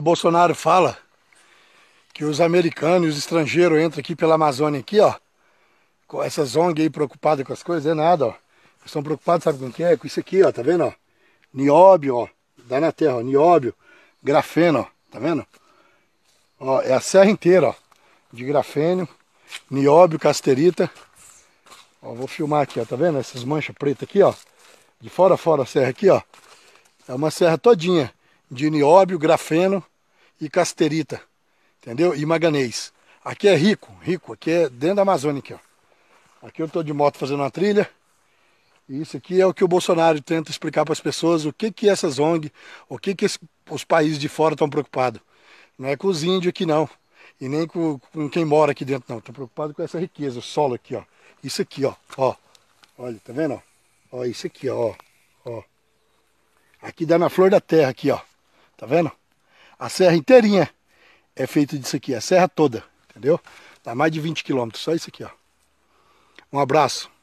quando Bolsonaro fala que os americanos e os estrangeiros entram aqui pela Amazônia aqui, ó. Com essas ONG aí preocupadas com as coisas, é nada, ó. Estão preocupados, sabe com o que é? Com isso aqui, ó, tá vendo, ó? Nióbio, ó. Dá na terra, ó. Nióbio, grafeno, ó. Tá vendo? Ó, é a serra inteira, ó. De grafênio, nióbio, casterita. Ó, vou filmar aqui, ó. Tá vendo? Essas manchas pretas aqui, ó. De fora a fora a serra aqui, ó. É uma serra todinha de nióbio, grafeno e Casterita, entendeu? E Maganês. Aqui é rico, rico, aqui é dentro da Amazônia aqui, ó. Aqui eu tô de moto fazendo uma trilha. E isso aqui é o que o Bolsonaro tenta explicar para as pessoas, o que que essas ONG, o que que os países de fora estão preocupados. Não é com os índios aqui não, e nem com, com quem mora aqui dentro não. Estão preocupados com essa riqueza, o solo aqui, ó. Isso aqui, ó, ó. Olha, tá vendo, ó? Ó, isso aqui, ó, ó. Aqui dá na flor da terra aqui, ó. Tá vendo? A serra inteirinha é feito disso aqui, a serra toda, entendeu? Dá mais de 20 quilômetros, só isso aqui, ó. Um abraço.